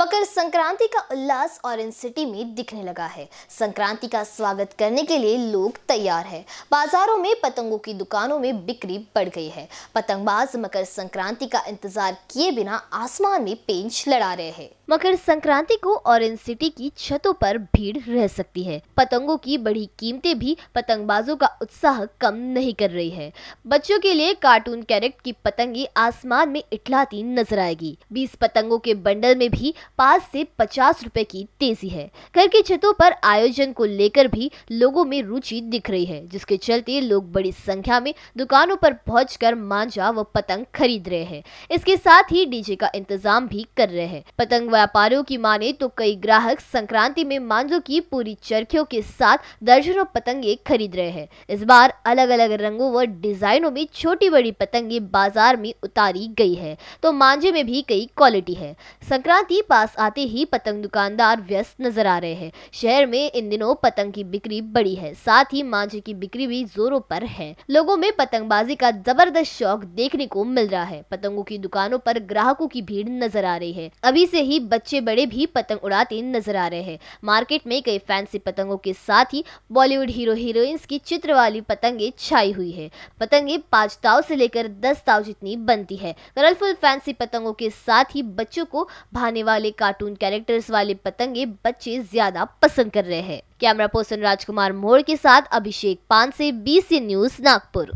मकर संक्रांति का उल्लास orange city में दिखने लगा है संक्रांति का स्वागत करने के लिए लोग तैयार है बाजारों में पतंगों की दुकानों में बिक्री बढ़ गई है पतंगबाज मकर संक्रांति का इंतजार किए बिना आसमान में पेंच लड़ा रहे हैं मकर संक्रांति को ऑरेंज सिटी की छतों पर भीड़ रह सकती है पतंगों की बड़ी कीमतें भी पतंगबाजों का उत्साह कम नहीं कर रही है बच्चों के लिए कार्टून कैरेक्ट की पतंगे आसमान में इटलाती नजर आएगी बीस पतंगों के बंडल में भी पाँच से पचास रुपए की तेजी है घर की छतों पर आयोजन को लेकर भी लोगों में रुचि दिख रही है जिसके चलते लोग बड़ी संख्या में दुकानों पर कर मांझा व पतंग खरीद रहे हैं इसके साथ ही डीजे का इंतजाम भी कर रहे हैं पतंग व्यापारियों की माने तो कई ग्राहक संक्रांति में मांझो की पूरी चरखियों के साथ दर्जनों पतंगे खरीद रहे हैं इस बार अलग अलग रंगों व डिजाइनों में छोटी बड़ी पतंगे बाजार में उतारी गई है तो मांझे में भी कई क्वालिटी है संक्रांति पास आते ही पतंग दुकानदार व्यस्त नजर आ रहे हैं शहर में इन दिनों पतंग की बिक्री बड़ी है साथ ही मांझे की बिक्री भी जोरों पर है लोगों में पतंगबाजी का जबरदस्त शौक देखने को मिल रहा है पतंगों की दुकानों पर ग्राहकों की भीड़ नजर आ रही है अभी से ही बच्चे बड़े भी पतंग उड़ाते नजर आ रहे हैं मार्केट में कई फैंसी पतंगों के साथ ही बॉलीवुड हीरो हीरोइंस की चित्र वाली पतंगे छाई हुई है पतंगे पांच ताव से लेकर दस ताव जितनी बनती है कलरफुल फैंसी पतंगों के साथ ही बच्चों को भाने वाले कार्टून कैरेक्टर्स वाले पतंगे बच्चे ज्यादा पसंद कर रहे हैं कैमरा पर्सन राजकुमार मोड़ के साथ अभिषेक पान से बीसी न्यूज नागपुर